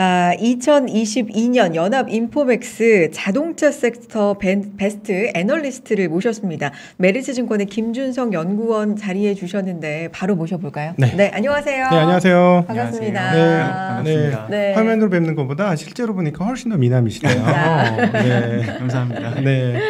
아, 2022년 연합 인포맥스 자동차 섹터 베스트 애널리스트를 모셨습니다. 메리츠증권의 김준성 연구원 자리해 주셨는데 바로 모셔볼까요? 네. 네 안녕하세요. 네, 안녕하세요. 반갑습니다. 안녕하세요. 네, 반갑습니다. 네, 네. 화면으로 뵙는 것보다 실제로 보니까 훨씬 더 미남이시네요. 아, 네, 네. 감사합니다. 네.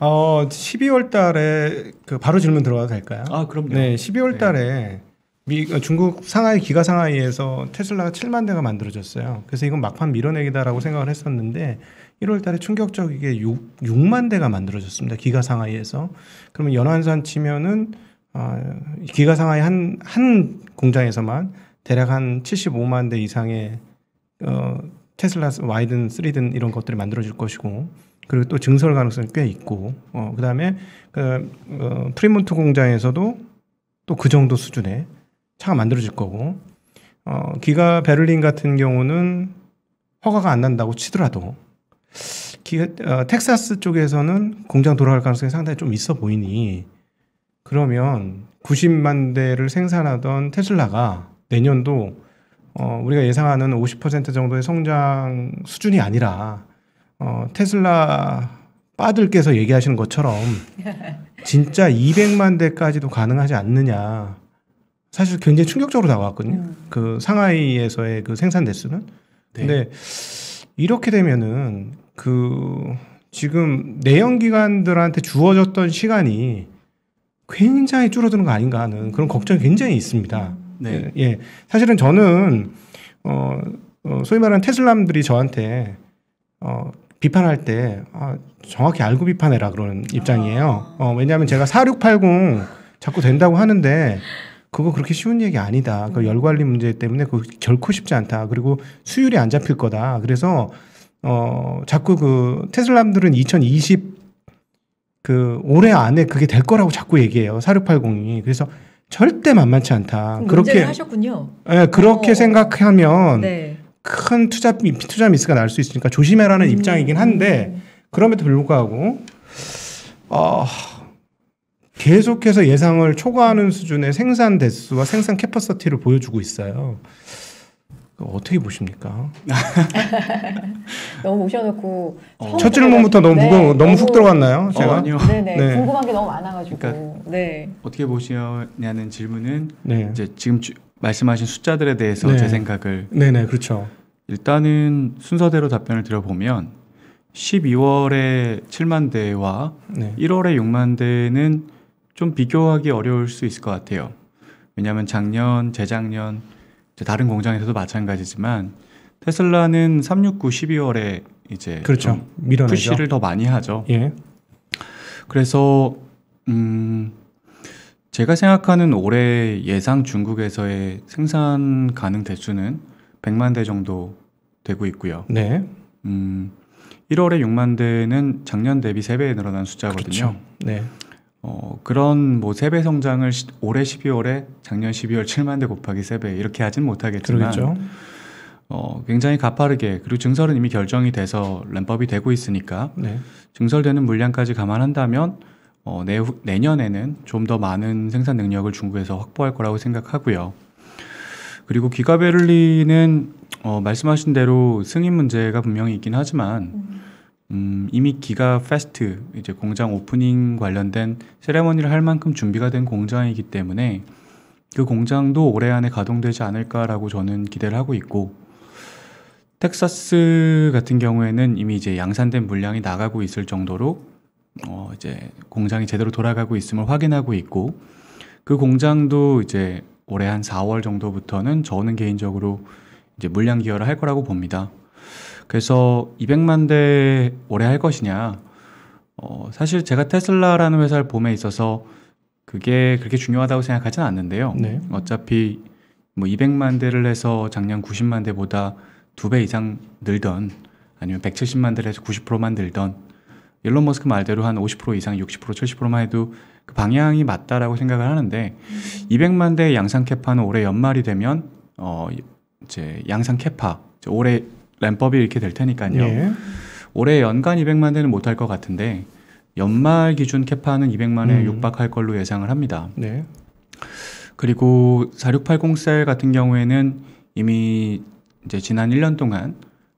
어, 12월 달에 그 바로 질문 들어가도 될까요? 아, 그럼요. 네, 12월 달에 네. 미, 어, 중국 상하이 기가 상하이에서 테슬라가 7만 대가 만들어졌어요. 그래서 이건 막판 밀어내기다라고 생각을 했었는데 1월 달에 충격적이게 6, 6만 대가 만들어졌습니다. 기가 상하이에서. 그러면 연환산 치면은 어, 기가 상하이 한, 한 공장에서만 대략 한 75만 대 이상의 어, 테슬라 와이든, 쓰리든 이런 것들이 만들어질 것이고 그리고 또 증설 가능성이 꽤 있고 어, 그다음에 그, 어, 프리몬트 공장에서도 또 그 정도 수준의 차가 만들어질 거고 어, 기가 베를린 같은 경우는 허가가 안 난다고 치더라도 기가, 어, 텍사스 쪽에서는 공장 돌아갈 가능성이 상당히 좀 있어 보이니 그러면 90만 대를 생산하던 테슬라가 내년도 어, 우리가 예상하는 50% 정도의 성장 수준이 아니라 어, 테슬라 빠들께서 얘기하시는 것처럼 진짜 200만 대까지도 가능하지 않느냐 사실 굉장히 충격적으로 나왔거든요. 음. 그 상하이에서의 그 생산 대수는. 네. 근데 이렇게 되면은 그 지금 내연기관들한테 주어졌던 시간이 굉장히 줄어드는 거 아닌가 하는 그런 걱정이 굉장히 있습니다. 네. 예. 예. 사실은 저는 어, 어 소위 말하는 테슬람들이 저한테 어 비판할 때 아, 정확히 알고 비판해라 그런 입장이에요. 아. 어 왜냐하면 제가 4680 자꾸 된다고 하는데 그거 그렇게 쉬운 얘기 아니다. 그열 음. 관리 문제 때문에 그 결코 쉽지 않다. 그리고 수율이 안 잡힐 거다. 그래서 어 자꾸 그 테슬람들은 2020 그 올해 안에 그게 될 거라고 자꾸 얘기해요. 4680이. 그래서 절대 만만치 않다. 그렇게 하셨군요. 예, 그렇게 어. 생각하면 네. 큰 투자 투자 미스가 날 수 있으니까 조심해라는 음. 입장이긴 한데 음. 그럼에도 불구하고 어, 계속해서 예상을 초과하는 수준의 생산 대수와 생산 캐퍼서티를 보여주고 있어요. 어떻게 보십니까? 너무 모셔놓고 어. 첫 질문부터 너무 무거운, 네, 너무, 너무 훅 들어갔나요? 어, 제가 어, 네네, 네. 궁금한 게 너무 많아가지고 그러니까 네. 어떻게 보시냐는 질문은 네. 이제 지금 주, 말씀하신 숫자들에 대해서 네. 제 생각을 네네 그렇죠. 일단은 순서대로 답변을 드려보면 12월에 7만 대와 1월에 6만 대는 좀 비교하기 어려울 수 있을 것 같아요. 왜냐하면 작년, 재작년 이제 다른 공장에서도 마찬가지지만 테슬라는 369 12월에 이제 그렇죠. 밀어내죠. 푸시를 더 많이 하죠. 예. 그래서 음 제가 생각하는 올해 예상 중국에서의 생산 가능 대수는 100만 대 정도 되고 있고요. 네. 음 1월에 6만 대는 작년 대비 3배 늘어난 숫자거든요. 그렇죠. 네. 어, 그런 뭐 세배 성장을 시, 올해 12월에 작년 12월 7만 대 곱하기 세배 이렇게 하진 못하겠지만 그러겠죠. 어, 굉장히 가파르게 그리고 증설은 이미 결정이 돼서 램법이 되고 있으니까 네. 증설되는 물량까지 감안한다면 어, 내후, 내년에는 좀 더 많은 생산 능력을 중국에서 확보할 거라고 생각하고요. 그리고 기가 베를린은 어, 말씀하신 대로 승인 문제가 분명히 있긴 하지만 음. 음, 이미 기가 패스트 이제 공장 오프닝 관련된 세레머니를 할 만큼 준비가 된 공장이기 때문에 그 공장도 올해 안에 가동되지 않을까라고 저는 기대를 하고 있고 텍사스 같은 경우에는 이미 이제 양산된 물량이 나가고 있을 정도로 어 이제 공장이 제대로 돌아가고 있음을 확인하고 있고 그 공장도 이제 올해 한 4월 정도부터는 저는 개인적으로 이제 물량 기여를 할 거라고 봅니다. 그래서 200만 대 오래 할 것이냐. 어, 사실 제가 테슬라라는 회사를 봄에 있어서 그게 그렇게 중요하다고 생각하지는 않는데요. 네. 어차피 뭐 200만 대를 해서 작년 90만 대보다 두 배 이상 늘던 아니면 170만 대를 해서 90%만 늘던 일론 머스크 말대로 한 50% 이상 60% 70%만 해도 그 방향이 맞다라고 생각을 하는데 200만 대 양상 캐파는 올해 연말이 되면 어 이제 양상 캐파 올해 램법이 이렇게 될 테니까요. 예. 올해 연간 200만 대는 못할 것 같은데 연말 기준 캐파는 200만에 음. 육박할 걸로 예상을 합니다. 네. 그리고 4680 셀 같은 경우에는 이미 이제 지난 1년 동안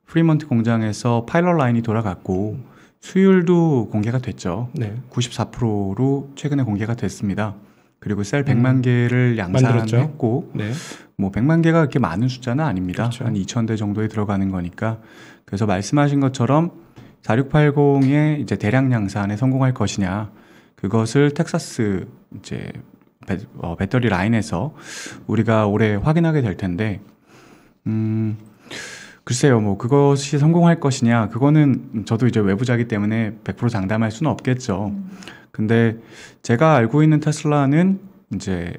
프리먼트 공장에서 파일럿 라인이 돌아갔고 수율도 공개가 됐죠. 네. 94%로 최근에 공개가 됐습니다. 그리고 셀 100만 음. 개를 양산했고 네. 뭐 100만 개가 그렇게 많은 숫자는 아닙니다. 그렇죠. 한 2천 대 정도에 들어가는 거니까. 그래서 말씀하신 것처럼 4680의 이제 대량 양산에 성공할 것이냐 그것을 텍사스 이제 배, 어, 배터리 라인에서 우리가 올해 확인하게 될 텐데 음 글쎄요 뭐 그것이 성공할 것이냐 그거는 저도 이제 외부자기 때문에 100% 장담할 수는 없겠죠. 음. 근데 제가 알고 있는 테슬라는 이제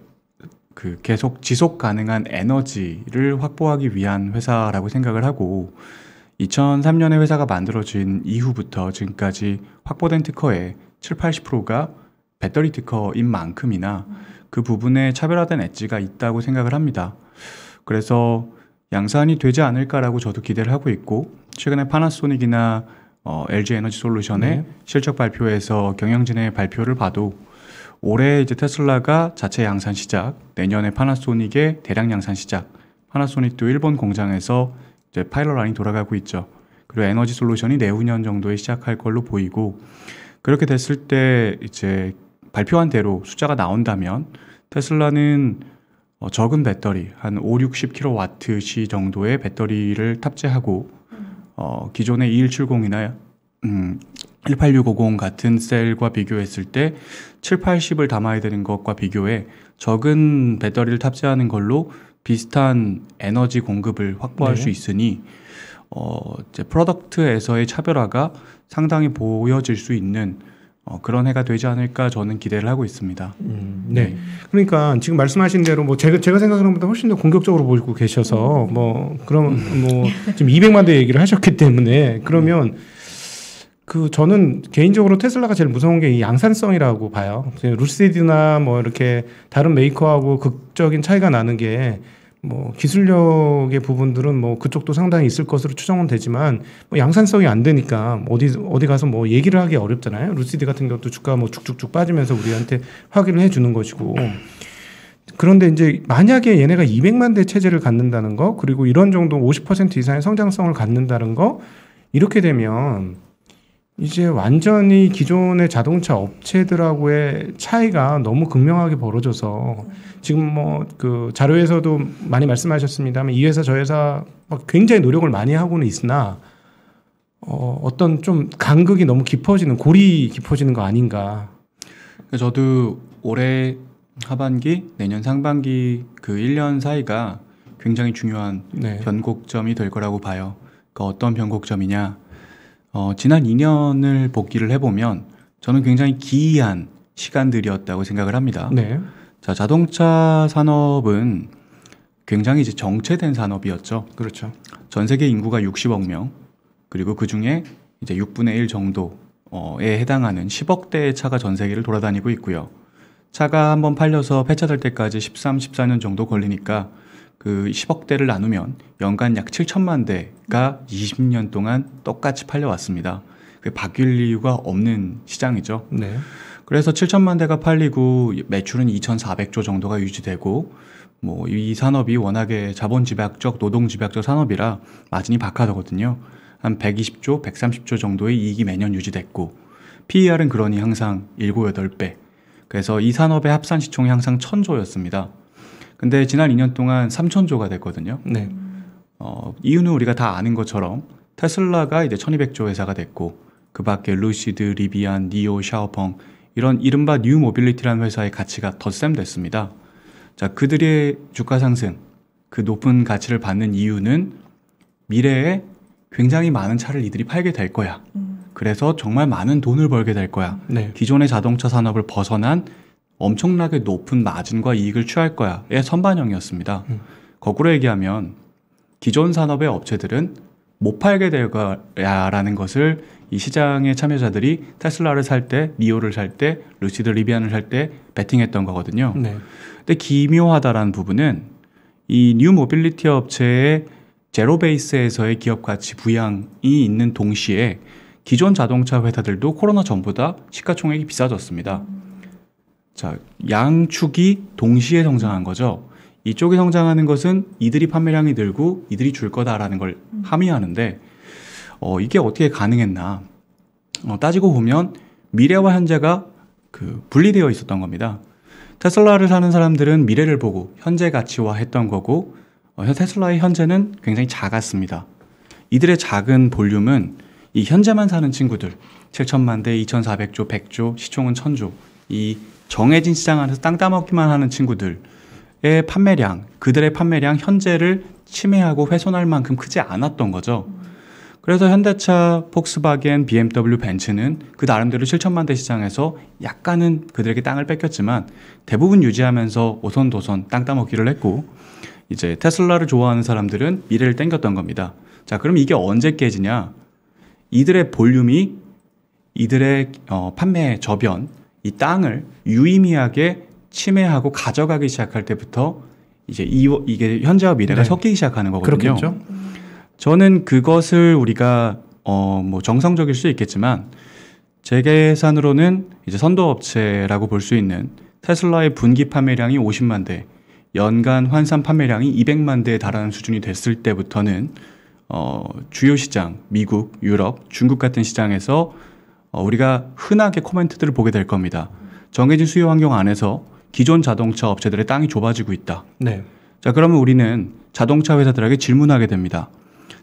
그 계속 지속 가능한 에너지를 확보하기 위한 회사라고 생각을 하고 2003년에 회사가 만들어진 이후부터 지금까지 확보된 특허의 7, 80%가 배터리 특허인 만큼이나 그 부분에 차별화된 엣지가 있다고 생각을 합니다. 그래서 양산이 되지 않을까라고 저도 기대를 하고 있고 최근에 파나소닉이나 어, LG 에너지 솔루션의 네. 실적 발표에서 경영진의 발표를 봐도 올해 이제 테슬라가 자체 양산 시작, 내년에 파나소닉의 대량 양산 시작, 파나소닉도 일본 공장에서 이제 파일럿 라인이 돌아가고 있죠. 그리고 에너지 솔루션이 내후년 정도에 시작할 걸로 보이고 그렇게 됐을 때 이제 발표한 대로 숫자가 나온다면 테슬라는 어, 적은 배터리 한 5, 60kWh 정도의 배터리를 탑재하고 음. 어, 기존의 2170이나 음, 18650 같은 셀과 비교했을 때 7, 80을 담아야 되는 것과 비교해 적은 배터리를 탑재하는 걸로 비슷한 에너지 공급을 확보할 네. 수 있으니 어, 이제 프로덕트에서의 차별화가 상당히 보여질 수 있는 어, 그런 해가 되지 않을까 저는 기대를 하고 있습니다. 음, 네. 네. 그러니까 지금 말씀하신 대로 뭐 제가, 제가 생각하는 것보다 훨씬 더 공격적으로 보고 계셔서 뭐 그럼 뭐 음. 지금 200만 대 얘기를 하셨기 때문에 그러면 음. 그 저는 개인적으로 테슬라가 제일 무서운 게 이 양산성이라고 봐요. 루시디나뭐 이렇게 다른 메이커하고 극적인 차이가 나는 게 뭐 기술력의 부분들은 뭐 그쪽도 상당히 있을 것으로 추정은 되지만 뭐 양산성이 안 되니까 어디 어디 가서 뭐 얘기를 하기 어렵잖아요. 루시드 같은 경우도 주가 뭐 쭉쭉쭉 빠지면서 우리한테 확인을 해 주는 것이고 그런데 이제 만약에 얘네가 200만 대 체제를 갖는다는 거 그리고 이런 정도 50% 이상의 성장성을 갖는다는 거 이렇게 되면 이제 완전히 기존의 자동차 업체들하고의 차이가 너무 극명하게 벌어져서 지금 뭐 그 자료에서도 많이 말씀하셨습니다만 이 회사 저 회사 막 굉장히 노력을 많이 하고는 있으나 어, 어떤 좀 간극이 너무 깊어지는 골이 깊어지는 거 아닌가. 그러니까 저도 올해 하반기 내년 상반기 그 1년 사이가 굉장히 중요한 네. 변곡점이 될 거라고 봐요. 그 어떤 변곡점이냐? 어, 지난 2년을 복귀를 해보면 저는 굉장히 기이한 시간들이었다고 생각을 합니다. 네. 자, 자동차 산업은 굉장히 이제 정체된 산업이었죠. 그렇죠. 전 세계 인구가 60억 명, 그리고 그 중에 이제 6분의 1 정도에 해당하는 10억 대의 차가 전 세계를 돌아다니고 있고요. 차가 한번 팔려서 폐차될 때까지 13, 14년 정도 걸리니까 그 10억대를 나누면 연간 약 7천만 대가 20년 동안 똑같이 팔려왔습니다. 그 바뀔 이유가 없는 시장이죠. 네. 그래서 7천만 대가 팔리고 매출은 2,400조 정도가 유지되고 뭐 이 산업이 워낙에 자본 집약적 노동 집약적 산업이라 마진이 박하거든요. 한 120조, 130조 정도의 이익이 매년 유지됐고 PER은 그러니 항상 7, 8배. 그래서 이 산업의 합산 시총이 항상 1000조였습니다. 근데 지난 2년 동안 3천조가 됐거든요. 네. 어, 이유는 우리가 다 아는 것처럼 테슬라가 이제 1200조 회사가 됐고 그 밖에 루시드, 리비안, 니오, 샤오펑 이런 이른바 뉴 모빌리티라는 회사의 가치가 덧셈됐습니다. 자, 그들의 주가 상승, 그 높은 가치를 받는 이유는 미래에 굉장히 많은 차를 이들이 팔게 될 거야. 음. 그래서 정말 많은 돈을 벌게 될 거야. 네. 기존의 자동차 산업을 벗어난 엄청나게 높은 마진과 이익을 취할 거야의 선반영이었습니다. 음. 거꾸로 얘기하면 기존 산업의 업체들은 못 팔게 될 거야라는 것을 이 시장의 참여자들이 테슬라를 살 때, 미오를 살 때, 루시드 리비안을 살 때 베팅했던 거거든요. 네. 근데 기묘하다라는 부분은 이 뉴 모빌리티 업체의 제로 베이스에서의 기업 가치 부양이 있는 동시에 기존 자동차 회사들도 코로나 전보다 시가총액이 비싸졌습니다. 자, 양축이 동시에 성장한 거죠. 이쪽이 성장하는 것은 이들이 판매량이 늘고 이들이 줄 거다라는 걸 음. 함의하는데 어, 이게 어떻게 가능했나 어, 따지고 보면 미래와 현재가 그 분리되어 있었던 겁니다. 테슬라를 사는 사람들은 미래를 보고 현재 가치화 했던 거고 어, 테슬라의 현재는 굉장히 작았습니다. 이들의 작은 볼륨은 이 현재만 사는 친구들 7천만 대 2,400조 100조 시총은 1,000조 이 정해진 시장 안에서 땅 따먹기만 하는 친구들의 판매량, 그들의 판매량 현재를 침해하고 훼손할 만큼 크지 않았던 거죠. 그래서 현대차, 폭스바겐, BMW, 벤츠는 그 나름대로 7천만 대 시장에서 약간은 그들에게 땅을 뺏겼지만 대부분 유지하면서 오선도선 땅 따먹기를 했고 이제 테슬라를 좋아하는 사람들은 미래를 땡겼던 겁니다. 자, 그럼 이게 언제 깨지냐? 이들의 볼륨이 이들의 어, 판매 저변, 이 땅을 유의미하게 침해하고 가져가기 시작할 때부터 이제 이, 이게 현재와 미래가 네. 섞이기 시작하는 거거든요. 그렇겠죠. 저는 그것을 우리가 어뭐 정성적일 수 있겠지만 제 계산으로는 이제 선도업체라고 볼 수 있는 테슬라의 분기 판매량이 50만 대, 연간 환산 판매량이 200만 대에 달하는 수준이 됐을 때부터는 어 주요 시장 미국, 유럽, 중국 같은 시장에서 어, 우리가 흔하게 코멘트들을 보게 될 겁니다. 정해진 수요 환경 안에서 기존 자동차 업체들의 땅이 좁아지고 있다. 네. 자, 그러면 우리는 자동차 회사들에게 질문하게 됩니다.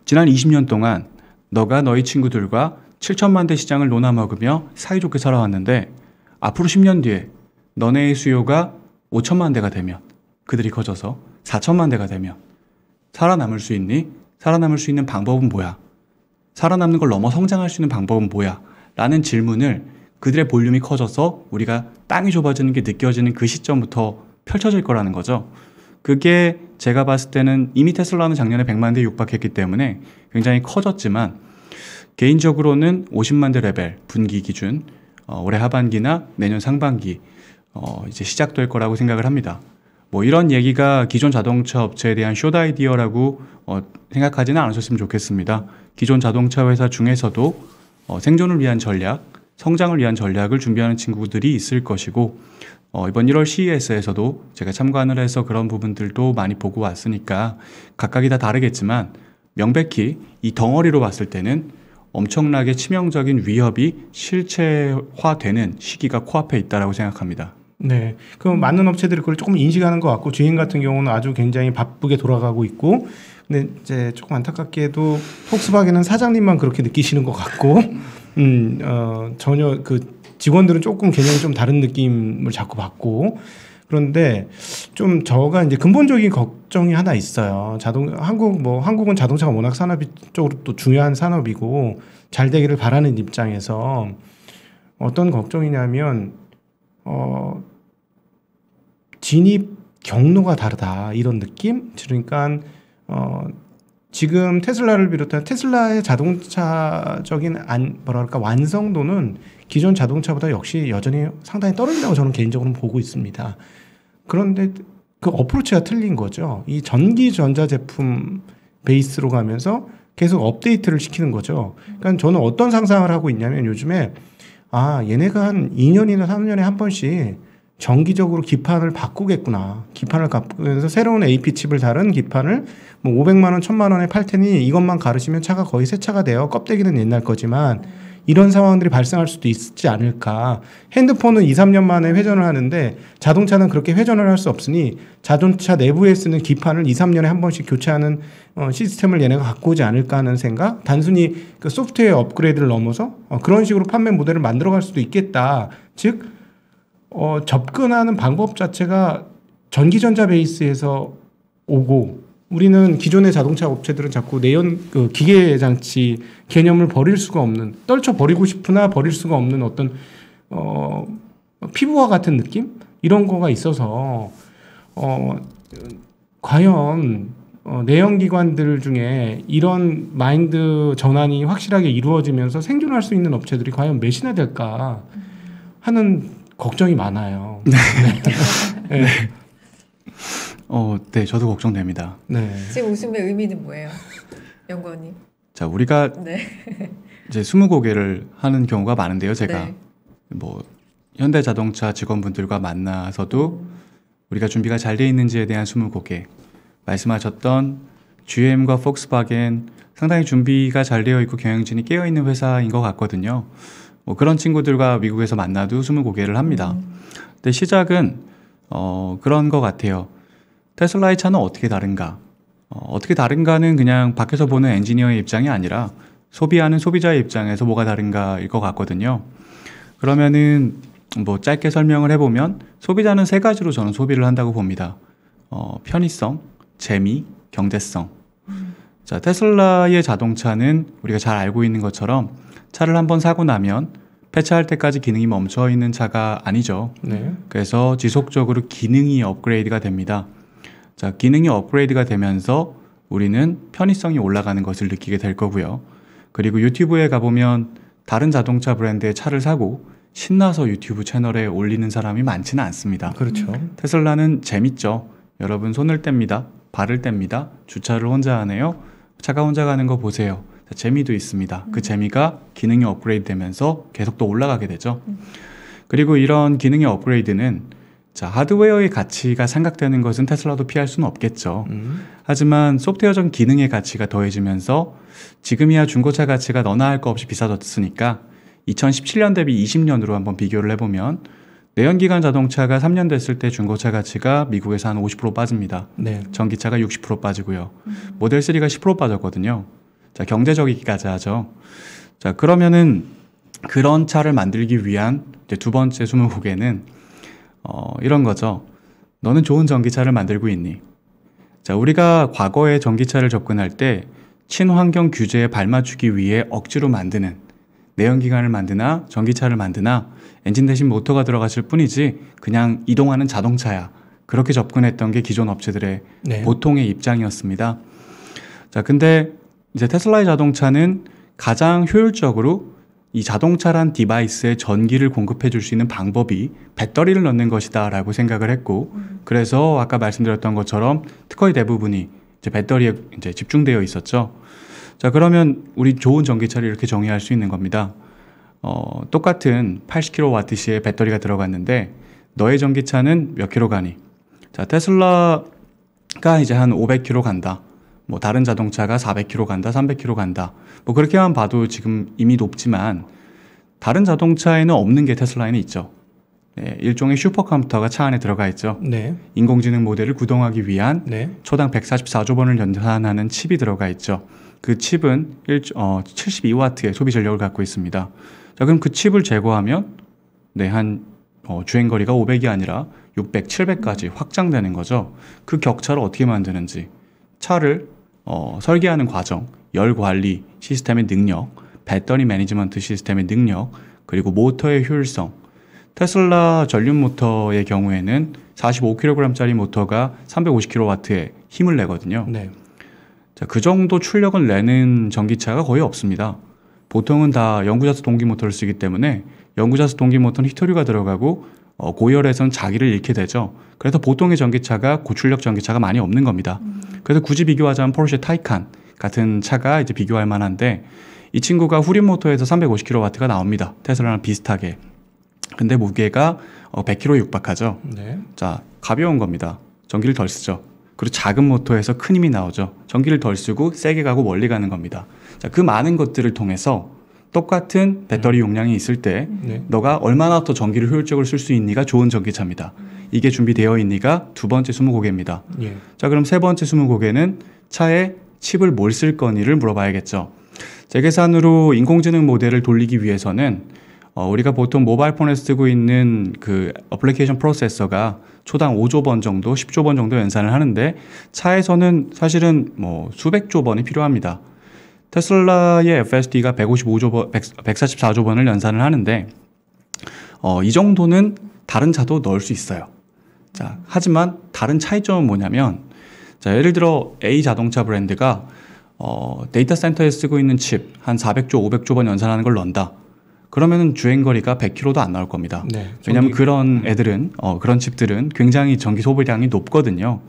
지난 20년 동안 너가 너희 친구들과 7천만 대 시장을 논아먹으며 사이좋게 살아왔는데 앞으로 10년 뒤에 너네의 수요가 5천만 대가 되면 그들이 커져서 4천만 대가 되면 살아남을 수 있니? 살아남을 수 있는 방법은 뭐야? 살아남는 걸 넘어 성장할 수 있는 방법은 뭐야? 라는 질문을 그들의 볼륨이 커져서 우리가 땅이 좁아지는 게 느껴지는 그 시점부터 펼쳐질 거라는 거죠. 그게 제가 봤을 때는 이미 테슬라는 작년에 100만 대 육박했기 때문에 굉장히 커졌지만 개인적으로는 50만 대 레벨 분기 기준 어, 올해 하반기나 내년 상반기 어, 이제 시작될 거라고 생각을 합니다. 뭐 이런 얘기가 기존 자동차 업체에 대한 쇼다이디어라고 어, 생각하지는 않으셨으면 좋겠습니다. 기존 자동차 회사 중에서도 어, 생존을 위한 전략, 성장을 위한 전략을 준비하는 친구들이 있을 것이고 어, 이번 1월 CES에서도 제가 참관을 해서 그런 부분들도 많이 보고 왔으니까 각각이 다 다르겠지만 명백히 이 덩어리로 봤을 때는 엄청나게 치명적인 위협이 실체화되는 시기가 코앞에 있다라고 생각합니다. 네. 그럼 많은 업체들이 그걸 조금 인식하는 것 같고 주인 같은 경우는 아주 굉장히 바쁘게 돌아가고 있고 근데 이제 조금 안타깝게도 폭스바겐은 사장님만 그렇게 느끼시는 것 같고 음, 어, 전혀 그 직원들은 조금 개념이 좀 다른 느낌을 자꾸 받고 그런데 좀 저가 이제 근본적인 걱정이 하나 있어요. 자동 한국 뭐 한국은 자동차가 워낙 산업 이 쪽으로 또 중요한 산업이고 잘 되기를 바라는 입장에서 어떤 걱정이냐면 어 진입 경로가 다르다 이런 느낌 그러니까 어, 지금 테슬라를 비롯한 테슬라의 자동차적인 안 뭐랄까 완성도는 기존 자동차보다 역시 여전히 상당히 떨어진다고 저는 개인적으로 보고 있습니다. 그런데 그 어프로치가 틀린 거죠. 이 전기 전자 제품 베이스로 가면서 계속 업데이트를 시키는 거죠. 그러니까 저는 어떤 상상을 하고 있냐면 요즘에 아 얘네가 한 2년이나 3년에 한 번씩 정기적으로 기판을 바꾸겠구나. 기판을 바꾸면서 새로운 AP칩을 다른 기판을 뭐 500만원, 1000만원에 팔 테니 이것만 가르시면 차가 거의 새 차가 돼요. 껍데기는 옛날 거지만 이런 상황들이 발생할 수도 있지 않을까. 핸드폰은 2, 3년 만에 회전을 하는데 자동차는 그렇게 회전을 할 수 없으니 자동차 내부에 쓰는 기판을 2, 3년에 한 번씩 교체하는 어, 시스템을 얘네가 갖고 오지 않을까 하는 생각. 단순히 그 소프트웨어 업그레이드를 넘어서 어, 그런 식으로 판매 모델을 만들어갈 수도 있겠다. 즉, 어, 접근하는 방법 자체가 전기전자 베이스에서 오고 우리는 기존의 자동차 업체들은 자꾸 내연 그 기계 장치 개념을 버릴 수가 없는 떨쳐 버리고 싶으나 버릴 수가 없는 어떤 어, 피부와 같은 느낌 이런 거가 있어서 어, 과연 어, 내연기관들 중에 이런 마인드 전환이 확실하게 이루어지면서 생존할 수 있는 업체들이 과연 몇이나 될까 하는 걱정이 많아요. 네. 네. 네. 어, 네, 저도 걱정됩니다. 네. 지금 웃음의 의미는 뭐예요, 연구원님? 자, 우리가 네. 이제 스무 고개를 하는 경우가 많은데요, 제가 네. 뭐 현대 자동차 직원분들과 만나서도 음. 우리가 준비가 잘돼 있는지에 대한 스무 고개 말씀하셨던 GM과 폭스바겐 상당히 준비가 잘 되어 있고 경영진이 깨어 있는 회사인 것 같거든요. 뭐 그런 친구들과 미국에서 만나도 숨을 고개를 합니다. 음. 근데 시작은 어, 그런 것 같아요. 테슬라의 차는 어떻게 다른가? 어, 떻게 다른가는 그냥 밖에서 보는 엔지니어의 입장이 아니라 소비하는 소비자의 입장에서 뭐가 다른가일 것 같거든요. 그러면은 뭐 짧게 설명을 해보면 소비자는 세 가지로 저는 소비를 한다고 봅니다. 어, 편의성, 재미, 경제성. 음. 자, 테슬라의 자동차는 우리가 잘 알고 있는 것처럼 차를 한번 사고 나면 폐차할 때까지 기능이 멈춰 있는 차가 아니죠. 네. 그래서 지속적으로 기능이 업그레이드가 됩니다. 자, 기능이 업그레이드가 되면서 우리는 편의성이 올라가는 것을 느끼게 될 거고요. 그리고 유튜브에 가보면 다른 자동차 브랜드의 차를 사고 신나서 유튜브 채널에 올리는 사람이 많지는 않습니다. 그렇죠. 음. 테슬라는 재밌죠. 여러분 손을 뗍니다. 발을 뗍니다. 주차를 혼자 하네요. 차가 혼자 가는 거 보세요. 재미도 있습니다. 그 음. 재미가 기능이 업그레이드 되면서 계속 또 올라가게 되죠. 음. 그리고 이런 기능의 업그레이드는 자, 하드웨어의 가치가 생각되는 것은 테슬라도 피할 수는 없겠죠. 음. 하지만 소프트웨어적 기능의 가치가 더해지면서 지금이야 중고차 가치가 너나 할 것 없이 비싸졌으니까 2017년 대비 20년으로 한번 비교를 해보면 내연기관 자동차가 3년 됐을 때 중고차 가치가 미국에서 한 50% 빠집니다. 네. 전기차가 60% 빠지고요. 음. 모델 3가 10% 빠졌거든요. 자, 경제적이기까지 하죠. 자, 그러면은 그런 차를 만들기 위한 두 번째 스무고에는 어, 이런 거죠. 너는 좋은 전기차를 만들고 있니? 자, 우리가 과거에 전기차를 접근할 때 친환경 규제에 발맞추기 위해 억지로 만드는 내연기관을 만드나 전기차를 만드나 엔진 대신 모터가 들어갔을 뿐이지 그냥 이동하는 자동차야. 그렇게 접근했던 게 기존 업체들의 네. 보통의 입장이었습니다. 자, 근데 이제 테슬라의 자동차는 가장 효율적으로 이 자동차란 디바이스에 전기를 공급해 줄 수 있는 방법이 배터리를 넣는 것이다 라고 생각을 했고 음. 그래서 아까 말씀드렸던 것처럼 특허의 대부분이 이제 배터리에 이제 집중되어 있었죠. 자 그러면 우리 좋은 전기차를 이렇게 정의할 수 있는 겁니다. 어, 똑같은 80kWh의 배터리가 들어갔는데 너의 전기차는 몇 킬로 가니? 자 테슬라가 이제 한 500km 간다. 뭐 다른 자동차가 400km 간다, 300km 간다. 뭐 그렇게만 봐도 지금 이미 높지만 다른 자동차에는 없는 게 테슬라에는 있죠. 네, 일종의 슈퍼컴퓨터가 차 안에 들어가 있죠. 네. 인공지능 모델을 구동하기 위한 네. 초당 144조 번을 연산하는 칩이 들어가 있죠. 그 칩은 1, 어, 72와트의 소비 전력을 갖고 있습니다. 자, 그럼 그 칩을 제거하면 네, 한 어, 주행 거리가 500이 아니라 600, 700까지 확장되는 거죠. 그 격차를 어떻게 만드는지 차를 어, 설계하는 과정, 열 관리 시스템의 능력, 배터리 매니지먼트 시스템의 능력, 그리고 모터의 효율성. 테슬라 전륜 모터의 경우에는 45kg짜리 모터가 350kW의 힘을 내거든요. 네. 자, 그 정도 출력을 내는 전기차가 거의 없습니다. 보통은 다 연구자수 동기 모터를 쓰기 때문에 연구자수 동기 모터는 히터류가 들어가고 어, 고열에선 자기를 잃게 되죠. 그래서 보통의 전기차가 고출력 전기차가 많이 없는 겁니다. 음. 그래서 굳이 비교하자면 포르쉐 타이칸 같은 차가 이제 비교할 만한데 이 친구가 후륜 모터에서 350kW가 나옵니다. 테슬라랑 비슷하게. 근데 무게가 어, 100kg 육박하죠. 네. 자 가벼운 겁니다. 전기를 덜 쓰죠. 그리고 작은 모터에서 큰 힘이 나오죠. 전기를 덜 쓰고 세게 가고 멀리 가는 겁니다. 자, 그 많은 것들을 통해서 똑같은 배터리 음. 용량이 있을 때 음. 네. 너가 얼마나 더 전기를 효율적으로 쓸 수 있니가 좋은 전기차입니다. 이게 준비되어 있니가 두 번째 스무고개입니다. 예. 자 그럼 세 번째 스무고개는 차에 칩을 뭘 쓸 거니를 물어봐야겠죠. 제 계산으로 인공지능 모델을 돌리기 위해서는 어, 우리가 보통 모바일 폰에 쓰고 있는 그 어플리케이션 프로세서가 초당 5조 번 정도, 10조 번 정도 연산을 하는데 차에서는 사실은 뭐 수백 조 번이 필요합니다. 테슬라의 FSD가 155조 번, 100, 144조 번을 연산을 하는데 어, 이 정도는 다른 차도 넣을 수 있어요. 자, 하지만 다른 차이점은 뭐냐면 자, 예를 들어 A 자동차 브랜드가 어, 데이터 센터에 쓰고 있는 칩 한 400조, 500조 번 연산하는 걸 넣는다. 그러면은 주행 거리가 100km도 안 나올 겁니다. 네, 왜냐하면 그런 음. 애들은 어, 그런 칩들은 굉장히 전기 소비량이 높거든요.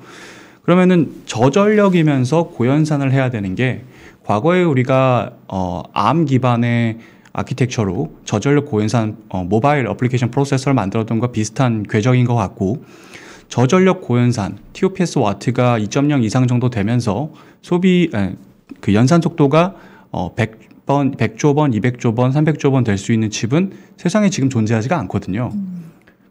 그러면은 저전력이면서 고연산을 해야 되는 게 과거에 우리가 어, ARM 기반의 아키텍처로 저전력 고연산 어, 모바일 어플리케이션 프로세서를 만들었던 것과 비슷한 궤적인 것 같고 저전력 고연산 TOPS 와트가 2.0 이상 정도 되면서 소비 에, 그 연산 속도가 어, 100번, 100조 번, 200조 번, 300조 번 될 수 있는 칩은 세상에 지금 존재하지가 않거든요.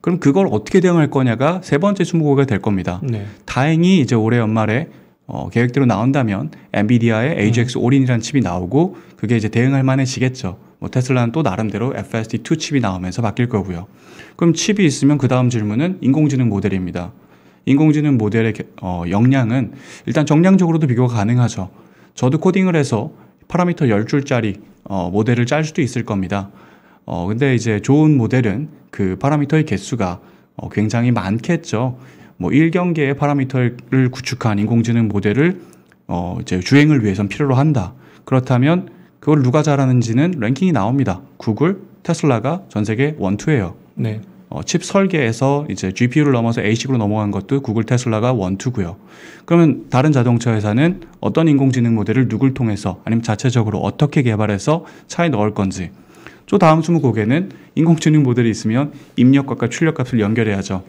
그럼 그걸 어떻게 대응할 거냐가 세 번째 스목고개될 겁니다. 네. 다행히 이제 올해 연말에 어, 계획대로 나온다면 엔비디아의 AGX 음. 올인이라는 칩이 나오고 그게 이제 대응할 만해지겠죠. 뭐 테슬라는 또 나름대로 FSD2 칩이 나오면서 바뀔 거고요. 그럼 칩이 있으면 그 다음 질문은 인공지능 모델입니다. 인공지능 모델의 어, 역량은 일단 정량적으로도 비교가 가능하죠. 저도 코딩을 해서 파라미터 10줄짜리 어, 모델을 짤 수도 있을 겁니다. 어, 근데 이제 좋은 모델은 그 파라미터의 개수가 어, 굉장히 많겠죠. 뭐일경계의 파라미터를 구축한 인공지능 모델을 어 이제 주행을 위해선 필요로 한다. 그렇다면 그걸 누가 잘하는지는 랭킹이 나옵니다. 구글, 테슬라가 전 세계 원투예요. 네. 어, 칩 설계에서 이제 GPU를 넘어서 ASIC으로 넘어간 것도 구글, 테슬라가 원투고요. 그러면 다른 자동차 회사는 어떤 인공지능 모델을 누굴 통해서 아니면 자체적으로 어떻게 개발해서 차에 넣을 건지. 또 다음 스무곡에는 인공지능 모델이 있으면 입력값과 출력값을 연결해야죠.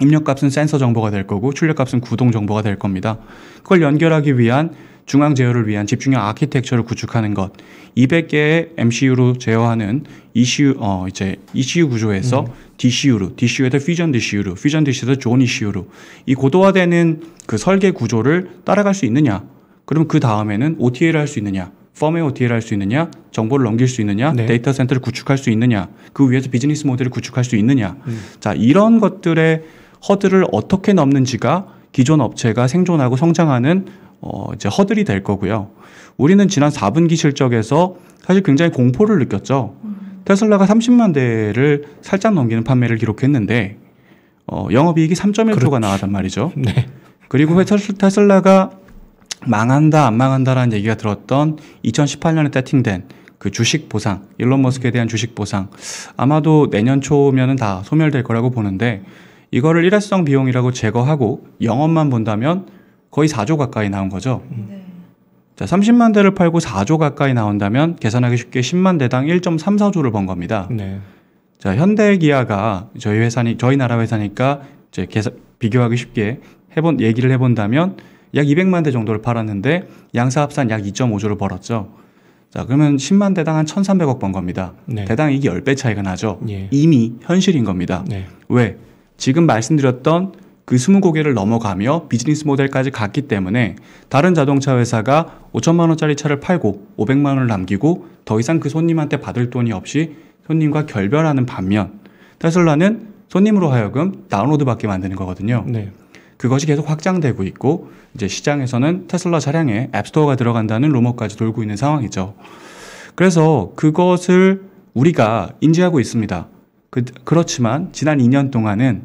입력값은 센서 정보가 될 거고 출력값은 구동 정보가 될 겁니다. 그걸 연결하기 위한 중앙 제어를 위한 집중형 아키텍처를 구축하는 것 200개의 MCU로 제어하는 ECU 어 이제 ECU 구조에서 음. DCU로 DCU에다 퓨전 DCU로 퓨전 DCU에서 존 ECU로 이 고도화되는 그 설계 구조를 따라갈 수 있느냐 그러면 그 다음에는 OTA를 할 수 있느냐 펌웨어 OTA를 할 수 있느냐, 정보를 넘길 수 있느냐, 네. 데이터 센터를 구축할 수 있느냐, 그 위에서 비즈니스 모델을 구축할 수 있느냐. 음. 자, 이런 것들의 허들을 어떻게 넘는지가 기존 업체가 생존하고 성장하는 어 이제 허들이 될 거고요. 우리는 지난 4분기 실적에서 사실 굉장히 공포를 느꼈죠. 음. 테슬라가 30만 대를 살짝 넘기는 판매를 기록했는데 어 영업이익이 3.1%가 그렇 나왔단 말이죠. 네. 그리고 테슬라가 망한다 안 망한다라는 얘기가 들었던 2018년에 세팅된 그 주식 보상 일론 머스크에 대한 주식 보상 아마도 내년 초면은 다 소멸될 거라고 보는데 이거를 일회성 비용이라고 제거하고 영업만 본다면 거의 4조 가까이 나온 거죠. 네. 자, 30만 대를 팔고 4조 가까이 나온다면 계산하기 쉽게 10만 대당 1.34조를 번 겁니다. 네. 자, 현대기아가 저희 회사니 저희 나라 회사니까 이제 계산 비교하기 쉽게 해본 얘기를 해본다면 약 200만 대 정도를 팔았는데 양사 합산 약 2.5조를 벌었죠. 자, 그러면 10만 대당 한 1,300억 번 겁니다. 네. 대당 이게 10배 차이가 나죠. 예. 이미 현실인 겁니다. 네. 왜? 지금 말씀드렸던 그 스무 고개를 넘어가며 비즈니스 모델까지 갔기 때문에 다른 자동차 회사가 5천만 원짜리 차를 팔고 500만 원을 남기고 더 이상 그 손님한테 받을 돈이 없이 손님과 결별하는 반면 테슬라는 손님으로 하여금 다운로드 받게 만드는 거거든요. 네. 그것이 계속 확장되고 있고 이제 시장에서는 테슬라 차량에 앱스토어가 들어간다는 루머까지 돌고 있는 상황이죠. 그래서 그것을 우리가 인지하고 있습니다. 그, 그렇지만 지난 2년 동안은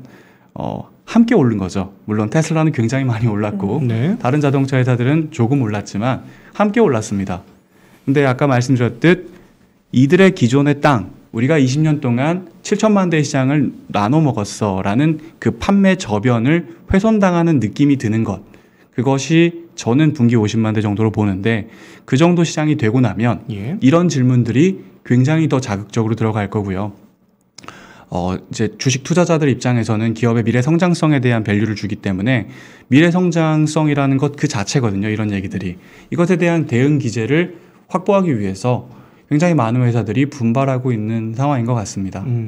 어, 함께 오른 거죠. 물론 테슬라는 굉장히 많이 올랐고 음. 네. 다른 자동차 회사들은 조금 올랐지만 함께 올랐습니다. 근데 아까 말씀드렸듯 이들의 기존의 땅 우리가 20년 동안 7천만 대 시장을 나눠 먹었어라는 그 판매 저변을 훼손당하는 느낌이 드는 것 그것이 저는 분기 50만 대 정도로 보는데 그 정도 시장이 되고 나면 예. 이런 질문들이 굉장히 더 자극적으로 들어갈 거고요. 어 이제 주식 투자자들 입장에서는 기업의 미래 성장성에 대한 밸류를 주기 때문에 미래 성장성이라는 것 그 자체거든요. 이런 얘기들이 이것에 대한 대응 기제를 확보하기 위해서 굉장히 많은 회사들이 분발하고 있는 상황인 것 같습니다. 음.